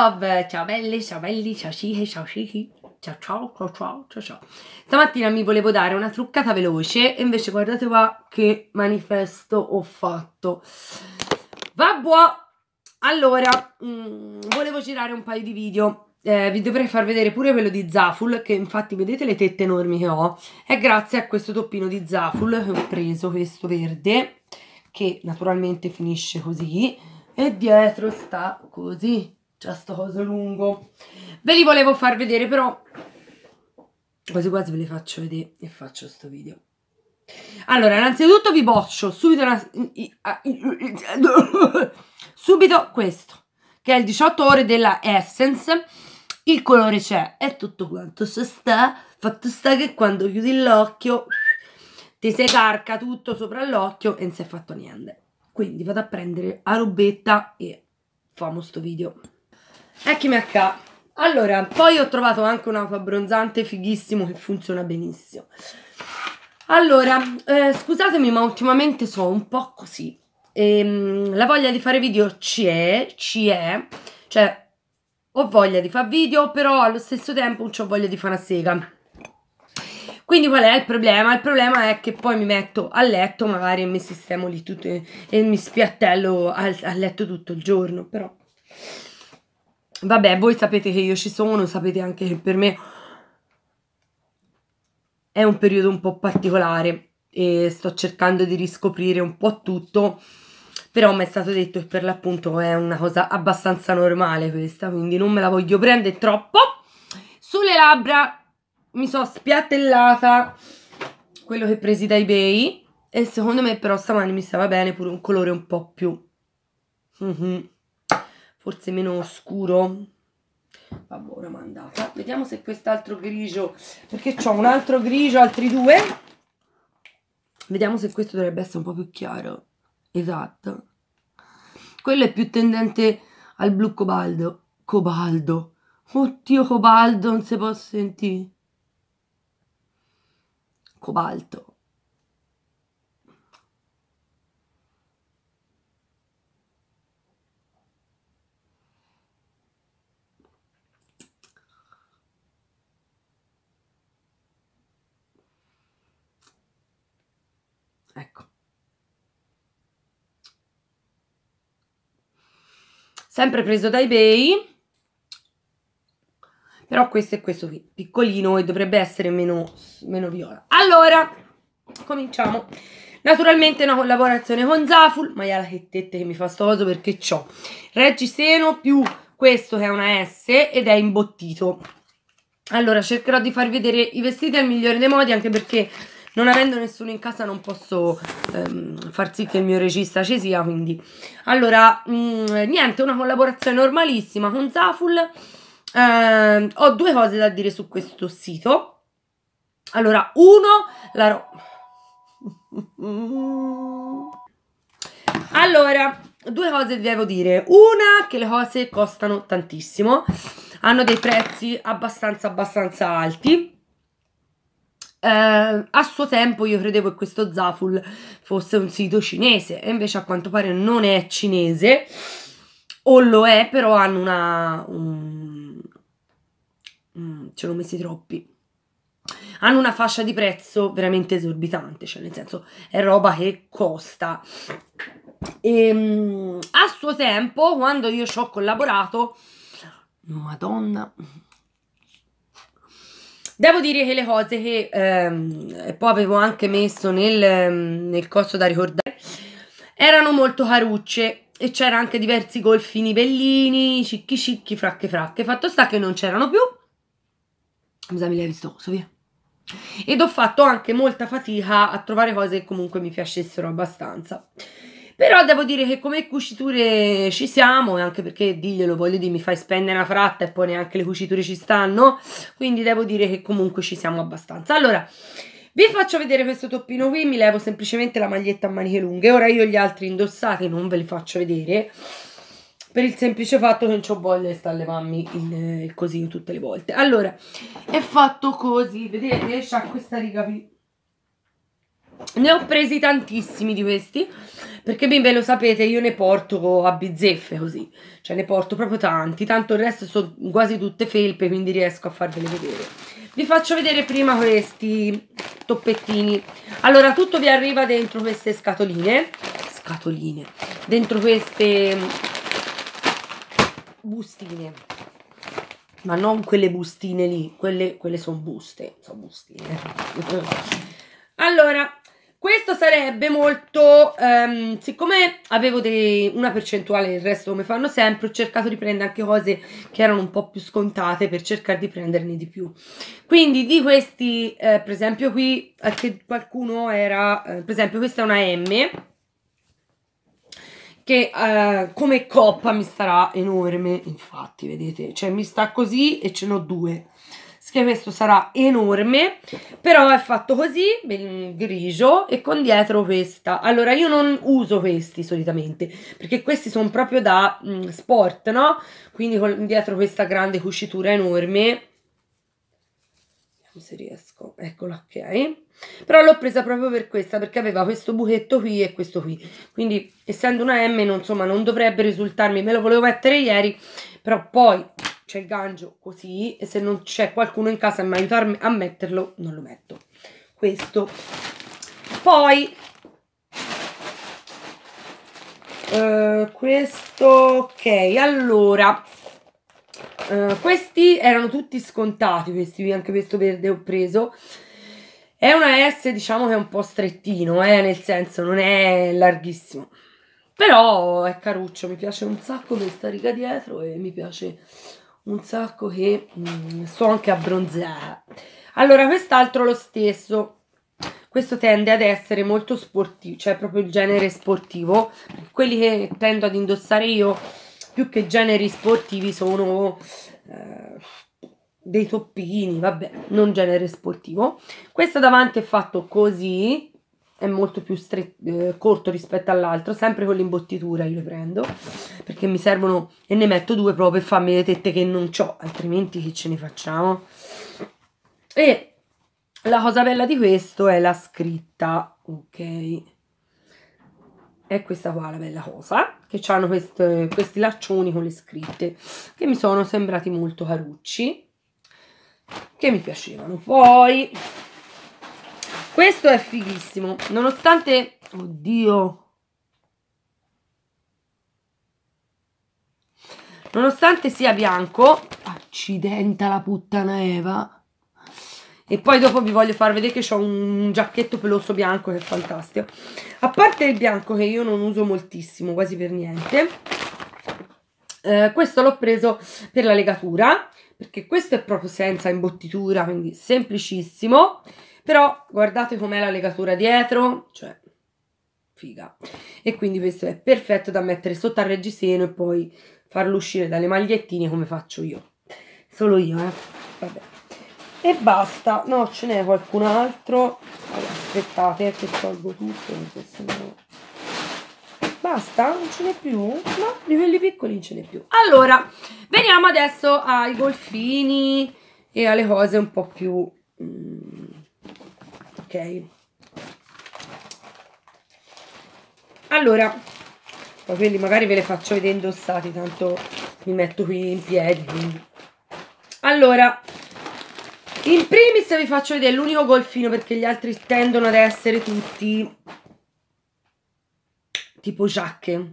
love, ciao belli, ciao belli, ciao cihe, ciao cihi, ciao ciao, ciao ciao, ciao ciao. Stamattina mi volevo dare una truccata veloce e invece guardate qua che manifesto ho fatto. Vabbò! Allora, mh, mm, volevo girare un paio di video. Eh, vi dovrei far vedere pure quello di Zaful, che infatti vedete le tette enormi che ho. È grazie a questo toppino di Zaful che ho preso, questo verde, che naturalmente finisce così. E dietro sta così. C'è sto coso lungo. Ve li volevo far vedere, però quasi quasi ve li faccio vedere e faccio sto video. Allora, innanzitutto vi boccio subito una... subito questo, che è il 18 ore della Essence. Il colore c'è, è tutto quanto se sta, fatto sta che quando chiudi l'occhio ti sei carca tutto sopra l'occhio e non si è fatto niente. Quindi vado a prendere a robetta e famo sto video. Eccomi qua. Allora, poi ho trovato anche un autoabbronzante fighissimo che funziona benissimo. Allora, eh, scusatemi, ma ultimamente sono un po' così. Ehm, la voglia di fare video ci è, ci è, cioè ho voglia di fare video, però allo stesso tempo non ho voglia di fare una sega. Quindi qual è il problema? Il problema è che poi mi metto a letto magari e mi sistemo lì tutto e, e mi spiattello a, a letto tutto il giorno, però... Vabbè, voi sapete che io ci sono, sapete anche che per me è un periodo un po' particolare e sto cercando di riscoprire un po' tutto, però mi è stato detto che per l'appunto è una cosa abbastanza normale questa, quindi non me la voglio prendere troppo. Sulle labbra mi sono spiattellata quello che presi da eBay e secondo me però stamani mi stava bene pure un colore un po' più... Mm -hmm forse meno scuro Vabbè, ora è andata. Vediamo se quest'altro grigio, perché ho un altro grigio, altri due. Vediamo se questo dovrebbe essere un po' più chiaro. Esatto. Quello è più tendente al blu cobaldo. Cobaldo. Oddio, cobaldo, non si può sentire. Cobalto. sempre preso da ebay però questo è questo qui piccolino e dovrebbe essere meno, meno viola allora cominciamo naturalmente una collaborazione con Zaful maiala che tette che mi fa sto coso perché c'ho reggiseno più questo che è una S ed è imbottito allora cercherò di farvi vedere i vestiti al migliore dei modi anche perché non avendo nessuno in casa non posso ehm, far sì che il mio regista ci sia, quindi... Allora, mh, mm, niente, una collaborazione normalissima con Zaful. Eh, ho due cose da dire su questo sito. Allora, uno, la roba... allora, due cose devo dire. Una, che le cose costano tantissimo. Hanno dei prezzi abbastanza, abbastanza alti eh, a suo tempo io credevo che questo Zaful fosse un sito cinese e invece a quanto pare non è cinese o lo è però hanno una... Un... Mm, ce l'ho messi troppi hanno una fascia di prezzo veramente esorbitante, cioè nel senso è roba che costa. E, ehm, a suo tempo, quando io ci ho collaborato, Madonna, Devo dire che le cose che ehm, poi avevo anche messo nel, ehm, nel costo da ricordare erano molto carucce e c'era anche diversi golfini bellini, cicchi cicchi, fracche fracche. Fatto sta che non c'erano più. Scusami, l'hai visto, via. Ed ho fatto anche molta fatica a trovare cose che comunque mi piacessero abbastanza. Però devo dire che come cuciture ci siamo, anche perché diglielo, voglio dire, mi fai spendere una fratta e poi neanche le cuciture ci stanno, quindi devo dire che comunque ci siamo abbastanza. Allora, vi faccio vedere questo toppino qui, mi levo semplicemente la maglietta a maniche lunghe, ora io gli altri indossati non ve li faccio vedere, per il semplice fatto che non ho voglia di stare levarmi il, il cosino tutte le volte. Allora, è fatto così, vedete, c'ha questa riga qui ne ho presi tantissimi di questi, perché bimbe lo sapete, io ne porto a bizzeffe così, cioè ne porto proprio tanti, tanto il resto sono quasi tutte felpe, quindi riesco a farvele vedere. Vi faccio vedere prima questi toppettini. Allora, tutto vi arriva dentro queste scatoline, scatoline, dentro queste mm, bustine, ma non quelle bustine lì, quelle, quelle sono buste, sono bustine. Eh. Allora, questo sarebbe molto, um, siccome avevo dei, una percentuale il resto come fanno sempre, ho cercato di prendere anche cose che erano un po' più scontate per cercare di prenderne di più. Quindi di questi, eh, per esempio qui, anche qualcuno era, eh, per esempio questa è una M, che eh, come coppa mi starà enorme, infatti vedete, cioè mi sta così e ce n'ho due che questo sarà enorme però è fatto così grigio e con dietro questa allora io non uso questi solitamente perché questi sono proprio da mh, mm, sport no quindi con dietro questa grande cucitura enorme se riesco, eccola, ok. Però l'ho presa proprio per questa, perché aveva questo buchetto qui e questo qui. Quindi, essendo una M, non, insomma, non dovrebbe risultarmi. Me lo volevo mettere ieri, però poi c'è il gancio così e se non c'è qualcuno in casa a aiutarmi a metterlo, non lo metto. Questo. Poi Uh, questo ok allora uh, questi erano tutti scontati questi anche questo verde ho preso è una S diciamo che è un po' strettino eh, nel senso non è larghissimo però è caruccio mi piace un sacco questa riga dietro e mi piace un sacco che mm, sto anche abbronzata. Allora, quest'altro lo stesso. Questo tende ad essere molto sportivo, cioè proprio il genere sportivo. Quelli che tendo ad indossare io, più che generi sportivi, sono eh, dei toppini, vabbè, non genere sportivo. Questo davanti è fatto così, è molto più stre- eh, corto rispetto all'altro, sempre con l'imbottitura io le prendo, perché mi servono e ne metto due proprio per farmi le tette che non ho, altrimenti che ce ne facciamo? E la cosa bella di questo è la scritta, ok? È questa qua la bella cosa, che hanno queste, questi laccioni con le scritte, che mi sono sembrati molto carucci, che mi piacevano. Poi questo è fighissimo. Nonostante... Oddio. Nonostante sia bianco... Accidenta la puttana Eva. E poi dopo vi voglio far vedere che ho un giacchetto peloso bianco che è fantastico. A parte il bianco che io non uso moltissimo, quasi per niente. Eh, questo l'ho preso per la legatura, perché questo è proprio senza imbottitura, quindi semplicissimo. Però guardate com'è la legatura dietro, cioè figa. E quindi questo è perfetto da mettere sotto al reggiseno e poi farlo uscire dalle magliettine come faccio io. Solo io, eh. Vabbè. E basta. No, ce n'è qualcun altro. Allora, aspettate eh, che tolgo tutto. Basta? Non ce n'è più? No, di quelli piccoli non ce n'è più. Allora, veniamo adesso ai golfini e alle cose un po' più... Mh, mm, ok allora poi quelli magari ve le faccio vedere indossati tanto mi metto qui in piedi quindi. allora in primis vi faccio vedere l'unico golfino perché gli altri tendono ad essere tutti tipo giacche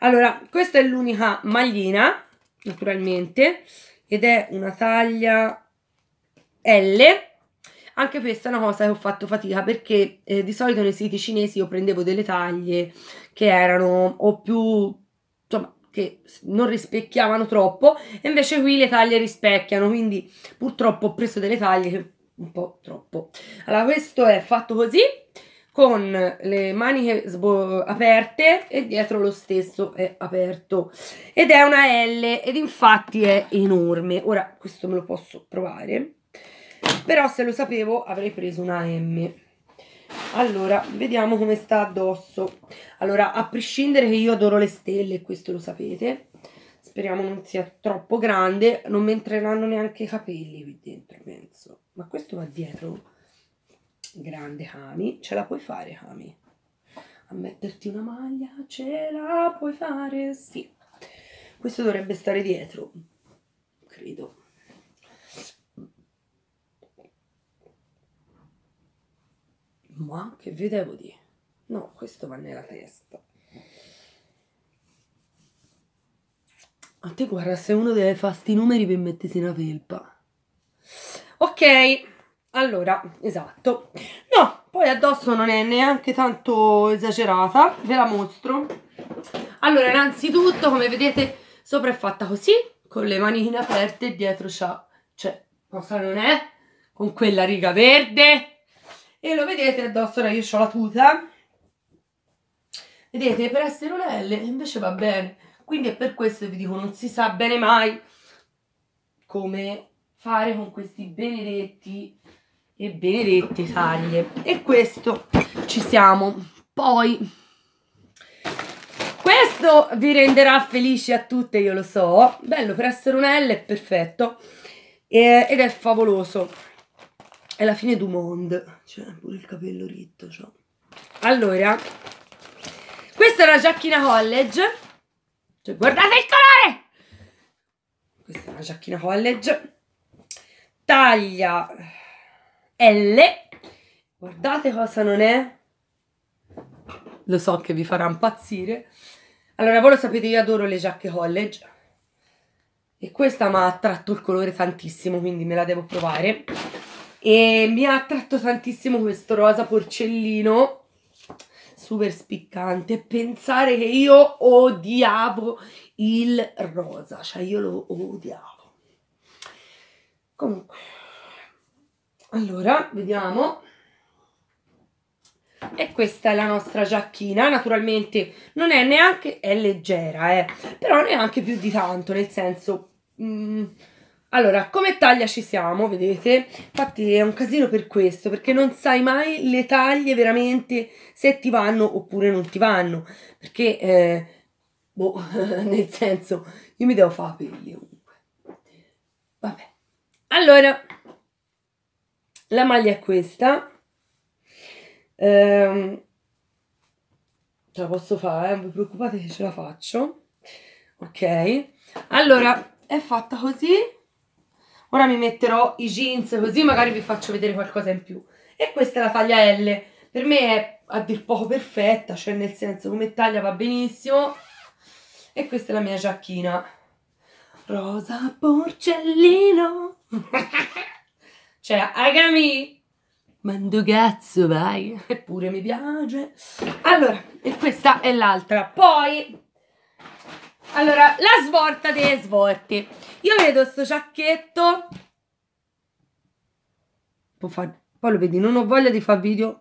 allora questa è l'unica maglina naturalmente ed è una taglia L anche questa è una cosa che ho fatto fatica perché eh, di solito nei siti cinesi io prendevo delle taglie che erano o più insomma che non rispecchiavano troppo e invece qui le taglie rispecchiano, quindi purtroppo ho preso delle taglie che un po' troppo. Allora questo è fatto così con le maniche aperte e dietro lo stesso è aperto ed è una L ed infatti è enorme ora questo me lo posso provare però se lo sapevo avrei preso una M allora vediamo come sta addosso allora a prescindere che io adoro le stelle questo lo sapete speriamo non sia troppo grande non mi entreranno neanche i capelli qui dentro penso ma questo va dietro grande Kami ce la puoi fare Kami a metterti una maglia ce la puoi fare sì questo dovrebbe stare dietro credo Ma che vi devo dire? No, questo va nella testa. A te guarda, se uno deve fare sti numeri per mettersi una felpa. Ok, allora, esatto. No, poi addosso non è neanche tanto esagerata, ve la mostro. Allora, innanzitutto, come vedete, sopra è fatta così, con le manine aperte, e dietro c'ha... Cioè, cosa non è? Con quella riga verde e lo vedete addosso, ora io ho la tuta, vedete per essere una invece va bene, quindi è per questo che vi dico non si sa bene mai come fare con questi benedetti e benedette taglie e questo ci siamo, poi... Questo vi renderà felici a tutte, io lo so. Bello per essere un L, è perfetto. Eh, ed è favoloso. È la fine du monde Cioè, pure il capello ritto, cioè. Allora, questa è una giacchina college. Cioè, guardate il colore! Questa è una giacchina college. Taglia L. Guardate cosa non è. Lo so che vi farà impazzire. Allora, voi lo sapete, io adoro le giacche college. E questa mi ha attratto il colore tantissimo, quindi me la devo provare e mi ha attratto tantissimo questo rosa porcellino super spiccante pensare che io odiavo il rosa cioè io lo odiavo comunque allora vediamo e questa è la nostra giacchina naturalmente non è neanche è leggera eh, però neanche più di tanto nel senso mh, mm, allora, come taglia ci siamo, vedete? Infatti è un casino per questo, perché non sai mai le taglie veramente se ti vanno oppure non ti vanno. Perché, eh, boh, nel senso, io mi devo fare pelli comunque. Vabbè. Allora, la maglia è questa. Ehm, ce la posso fare, non eh? vi preoccupate che ce la faccio. Ok. Allora, è fatta così Ora mi metterò i jeans così magari vi faccio vedere qualcosa in più. E questa è la taglia L. Per me è a dir poco perfetta, cioè nel senso come taglia va benissimo. E questa è la mia giacchina. Rosa porcellino. cioè, agami. Mandugazzo, vai. Eppure mi piace. Allora, e questa è l'altra. Poi allora, la svolta dei svolti. Io vedo sto giacchetto. Poi lo vedi, non ho voglia di fare video,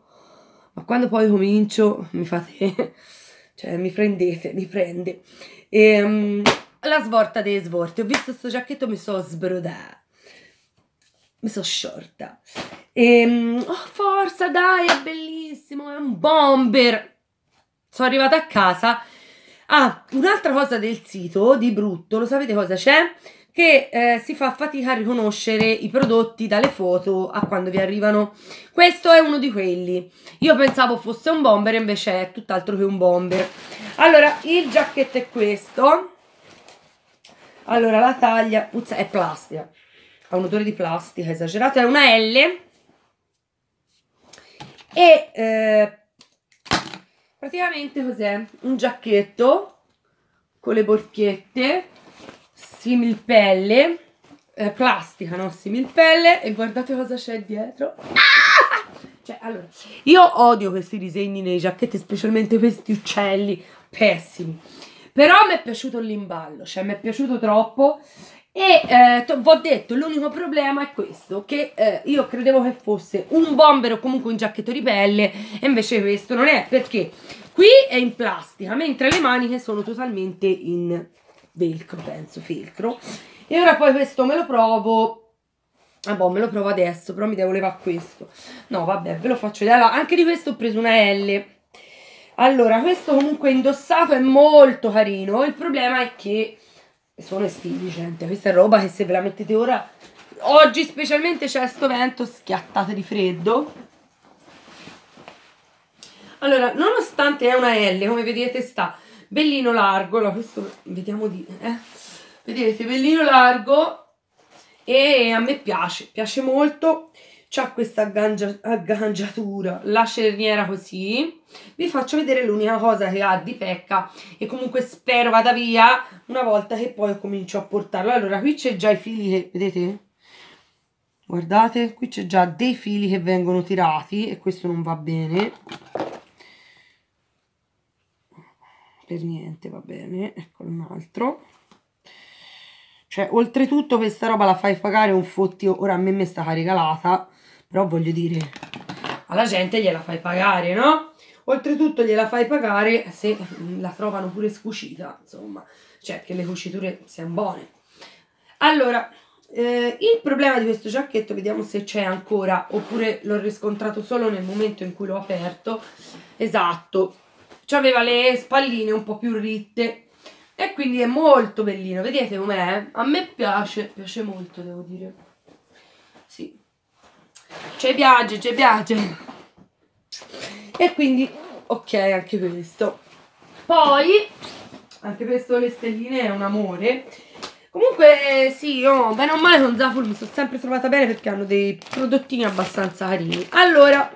ma quando poi comincio mi fate... cioè, mi prendete, mi prende. E, um, la svolta dei svolti. Ho visto sto giacchetto, mi sono sbrodata. Mi sono sciorta. E, ehm, oh, forza, dai, è bellissimo, è un bomber. Sono arrivata a casa Ah, un'altra cosa del sito, di brutto, lo sapete cosa c'è? Che eh, si fa fatica a riconoscere i prodotti dalle foto a quando vi arrivano. Questo è uno di quelli. Io pensavo fosse un bomber, invece è tutt'altro che un bomber. Allora, il giacchetto è questo. Allora, la taglia puzza, è plastica. Ha un odore di plastica esagerato, è una L. E eh, Praticamente cos'è? Un giacchetto con le borchette, similpelle, eh, plastica, no? Similpelle e guardate cosa c'è dietro. Ah! Cioè, allora, io odio questi disegni nei giacchetti, specialmente questi uccelli pessimi. Però mi è piaciuto l'imballo, cioè mi è piaciuto troppo e eh, vi ho detto, l'unico problema è questo, che eh, io credevo che fosse un bomber o comunque un giacchetto di pelle, e invece questo non è, perché qui è in plastica, mentre le maniche sono totalmente in velcro, penso, felcro. E ora poi questo me lo provo Ah boh, me lo provo adesso, però mi devo levare questo. No, vabbè, ve lo faccio vedere. Allora, anche di questo ho preso una L. Allora, questo comunque indossato è molto carino. Il problema è che sono estivi, gente. Questa è roba che se ve la mettete ora... Oggi specialmente c'è sto vento, schiattate di freddo. Allora, nonostante è una L, come vedete sta bellino largo, allora questo vediamo di... Eh? Vedete, bellino largo e a me piace, piace molto c'ha questa aggangia- aggangiatura, la cerniera così, vi faccio vedere l'unica cosa che ha di pecca e comunque spero vada via una volta che poi comincio a portarlo. Allora, qui c'è già i fili che, vedete? Guardate, qui c'è già dei fili che vengono tirati e questo non va bene. Per niente va bene, eccolo un altro. Cioè, oltretutto questa roba la fai pagare un fottio, ora a me mi è stata regalata, però voglio dire, alla gente gliela fai pagare, no? Oltretutto gliela fai pagare se mm, la trovano pure scucita, insomma. Cioè, che le cuciture siano buone. Allora, eh, il problema di questo giacchetto, vediamo se c'è ancora, oppure l'ho riscontrato solo nel momento in cui l'ho aperto. Esatto, aveva le spalline un po' più ritte e quindi è molto bellino, vedete com'è? A me piace, piace molto devo dire. Ci piace, ci piace. E quindi, ok, anche questo. Poi, anche questo le stelline è un amore. Comunque sì, io bene o male con Zaful mi sono sempre trovata bene perché hanno dei prodottini abbastanza carini. Allora,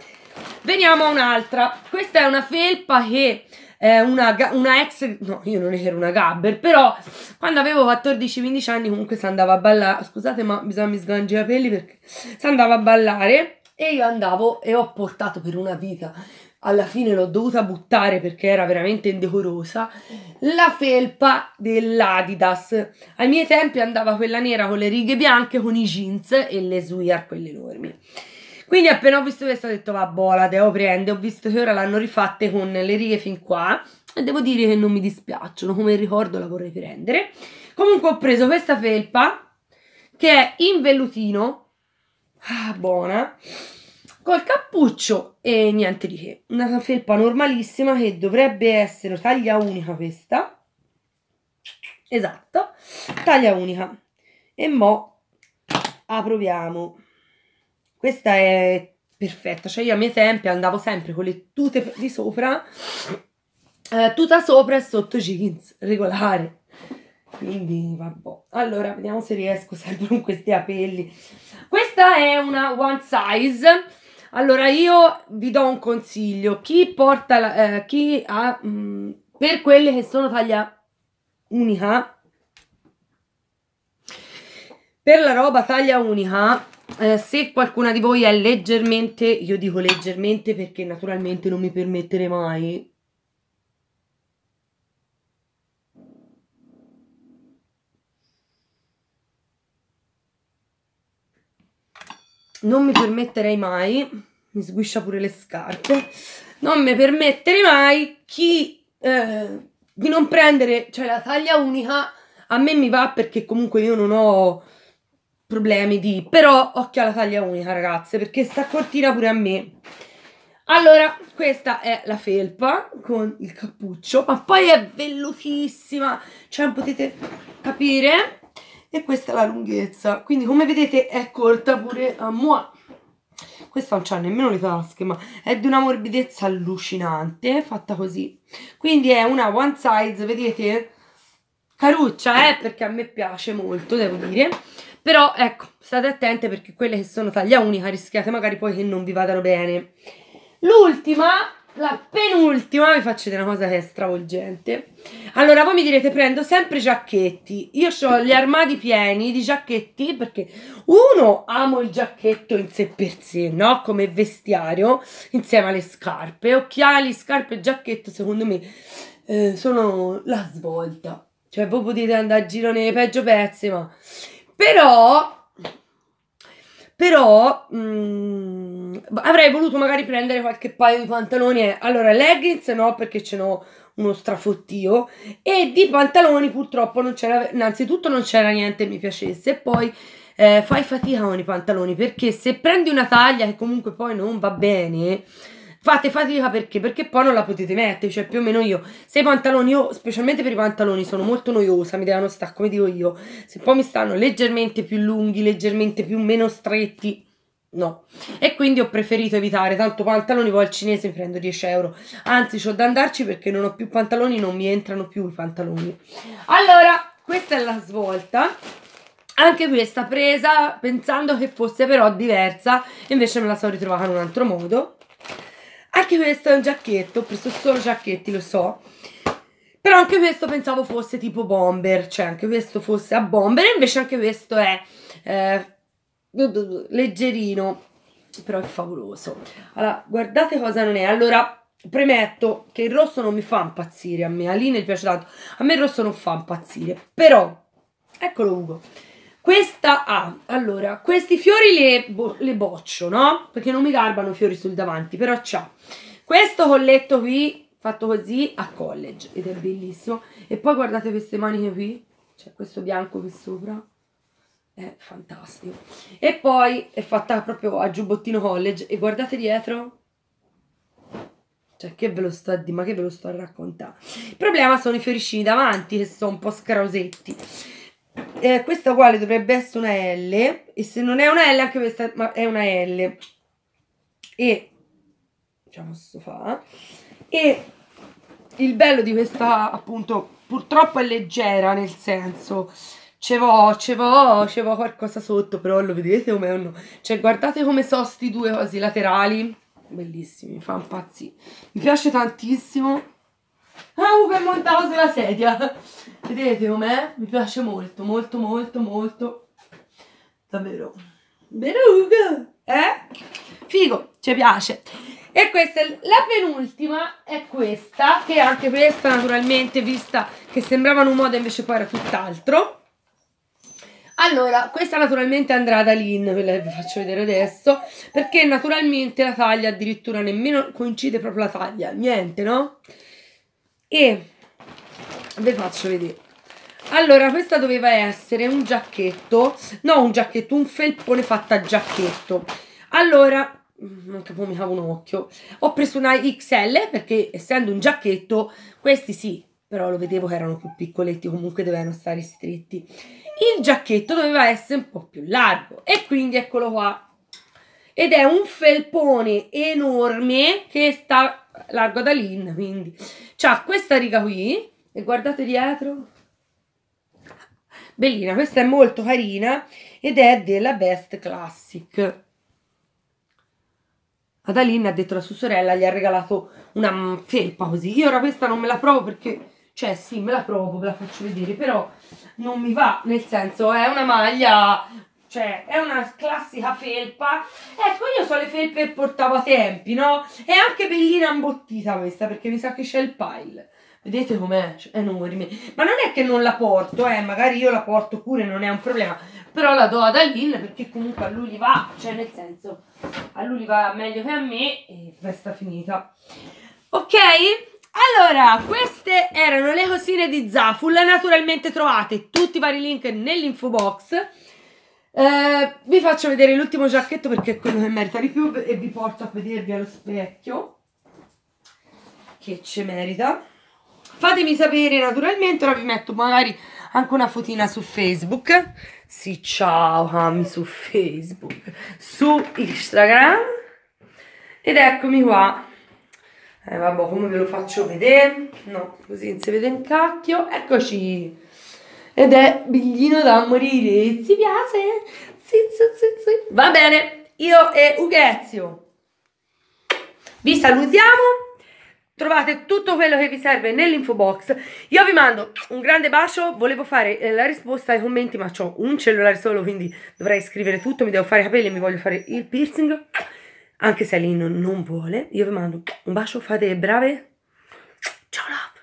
veniamo a un'altra. Questa è una felpa che eh, una, una, ex, no io non ero una gabber, però quando avevo 14-15 anni comunque si andava a ballare, scusate ma bisogna mi sgangere i capelli perché si andava a ballare e io andavo e ho portato per una vita alla fine l'ho dovuta buttare perché era veramente indecorosa, la felpa dell'Adidas. Ai miei tempi andava quella nera con le righe bianche, con i jeans e le suiar, quelle enormi. Quindi appena ho visto questo ho detto vabbò boh, la devo prendere, ho visto che ora l'hanno rifatte con le righe fin qua e devo dire che non mi dispiacciono, come ricordo la vorrei prendere. Comunque ho preso questa felpa che è in vellutino, ah, buona, col cappuccio e niente di che. Una felpa normalissima che dovrebbe essere taglia unica questa, esatto, taglia unica. E mo' la proviamo. Questa è perfetta, cioè io a miei tempi andavo sempre con le tute di sopra, eh, tuta sopra e sotto jeans, regolare. Quindi, vabbè. Allora, vediamo se riesco sempre con questi capelli. Questa è una one size. Allora, io vi do un consiglio. Chi porta, la, eh, chi ha, mh, mm, per quelle che sono taglia unica, per la roba taglia unica, eh, se qualcuna di voi è leggermente, io dico leggermente perché naturalmente non mi permettere mai. Non mi permetterei mai, mi sguiscia pure le scarpe, non mi permetterei mai chi, eh, di non prendere, cioè la taglia unica, a me mi va perché comunque io non ho problemi di... Però occhio alla taglia unica, ragazze, perché sta cortina pure a me. Allora, questa è la felpa con il cappuccio, ma poi è vellutissima, cioè potete capire. E questa è la lunghezza, quindi come vedete è corta pure a moi. Questa non c'ha nemmeno le tasche, ma è di una morbidezza allucinante, fatta così. Quindi è una one size, vedete? Caruccia, eh, perché a me piace molto, devo dire. Però ecco, state attente perché quelle che sono taglia unica rischiate magari poi che non vi vadano bene. L'ultima, la penultima, vi faccio vedere una cosa che è stravolgente. Allora, voi mi direte prendo sempre giacchetti. Io ho gli armadi pieni di giacchetti perché uno amo il giacchetto in sé per sé, no? Come vestiario, insieme alle scarpe, occhiali, scarpe e giacchetto, secondo me eh, sono la svolta. Cioè, voi potete andare a giro nei peggio pezzi, ma però però mh, mm, avrei voluto magari prendere qualche paio di pantaloni. Eh. Allora, leggings no, perché ce n'ho uno strafottio. E di pantaloni purtroppo non c'era, innanzitutto non c'era niente che mi piacesse. E poi eh, fai fatica con i pantaloni perché se prendi una taglia che comunque poi non va bene Fate fatica perché? Perché poi non la potete mettere, cioè più o meno io. Se i pantaloni, io specialmente per i pantaloni sono molto noiosa, mi devono stare come dico io. Se poi mi stanno leggermente più lunghi, leggermente più meno stretti, no. E quindi ho preferito evitare, tanto pantaloni poi al cinese mi prendo 10 euro. Anzi, ho da andarci perché non ho più pantaloni, non mi entrano più i pantaloni. Allora, questa è la svolta anche questa presa pensando che fosse però diversa invece me la sono ritrovata in un altro modo anche questo è un giacchetto, ho preso solo giacchetti, lo so. Però anche questo pensavo fosse tipo bomber, cioè anche questo fosse a bomber, invece anche questo è eh, leggerino, però è favoloso. Allora, guardate cosa non è. Allora, premetto che il rosso non mi fa impazzire a me, a Lina piace tanto. A me il rosso non fa impazzire, però, eccolo Ugo. Questa ha, ah, allora, questi fiori le, bo- le, boccio, no? Perché non mi garbano fiori sul davanti, però c'ha questo colletto qui, fatto così, a college, ed è bellissimo. E poi guardate queste maniche qui, c'è questo bianco qui sopra, è fantastico. E poi è fatta proprio a giubbottino college, e guardate dietro, cioè, che ve lo sto a dire, ma che ve lo sto a raccontare? Il problema sono i fioricini davanti, che sono un po' scrausetti eh, questa quale dovrebbe essere una L e se non è una L anche questa ma è una L e diciamo questo fa e il bello di questa appunto purtroppo è leggera nel senso ce vo, ce vo, ce vo qualcosa sotto però lo vedete come no? cioè guardate come sono sti due cose laterali bellissimi, mi fa impazzire mi piace tantissimo Ah, come è sulla sedia. Vedete com'è? Mi piace molto, molto, molto, molto. Davvero. Beruga. Eh? Figo, ci piace. E questa, la penultima è questa, che anche questa naturalmente, vista che sembrava un moda invece poi era tutt'altro. Allora, questa naturalmente andrà ad Aline, ve la vi faccio vedere adesso, perché naturalmente la taglia addirittura nemmeno coincide proprio la taglia, niente, no? e ve faccio vedere allora questa doveva essere un giacchetto no un giacchetto un felpone fatta a giacchetto allora non capivo mica un occhio ho preso una XL perché essendo un giacchetto questi sì però lo vedevo che erano più piccoletti comunque dovevano stare stretti il giacchetto doveva essere un po' più largo e quindi eccolo qua ed è un felpone enorme che sta largo da lì, quindi. C'ha questa riga qui, e guardate dietro. Bellina, questa è molto carina ed è della Best Classic. Adalin ha detto la sua sorella gli ha regalato una felpa così. Io ora questa non me la provo perché, cioè sì, me la provo, ve la faccio vedere, però non mi va, nel senso è una maglia cioè, è una classica felpa. Ecco, io so le felpe che portavo a tempi no? È anche bellina imbottita questa, perché mi sa che c'è il pile. Vedete com'è? Cioè, è enorme. Ma non è che non la porto, eh, magari io la porto pure, non è un problema. Però la do ad Alin perché comunque a lui gli va, cioè nel senso, a lui gli va meglio che a me e festa finita. Ok? Allora, queste erano le cosine di Zaful, naturalmente trovate tutti i vari link nell'info box. Eh, vi faccio vedere l'ultimo giacchetto perché è quello che merita di più e vi porto a vedervi allo specchio che ce merita. Fatemi sapere naturalmente, ora vi metto magari anche una fotina su Facebook. Sì, ciao Ami su Facebook, su Instagram. Ed eccomi qua. Eh vabbè, come ve lo faccio vedere? No, così non si vede un cacchio. Eccoci ed è biglino da morire. Ti piace? Sì, sì, sì, sì. Va bene, io e Ughezio vi salutiamo. Trovate tutto quello che vi serve nell'info box. Io vi mando un grande bacio. Volevo fare eh, la risposta ai commenti, ma ho un cellulare solo, quindi dovrei scrivere tutto. Mi devo fare i capelli, mi voglio fare il piercing. Anche se Alino non vuole. Io vi mando un bacio, fate brave. Ciao love.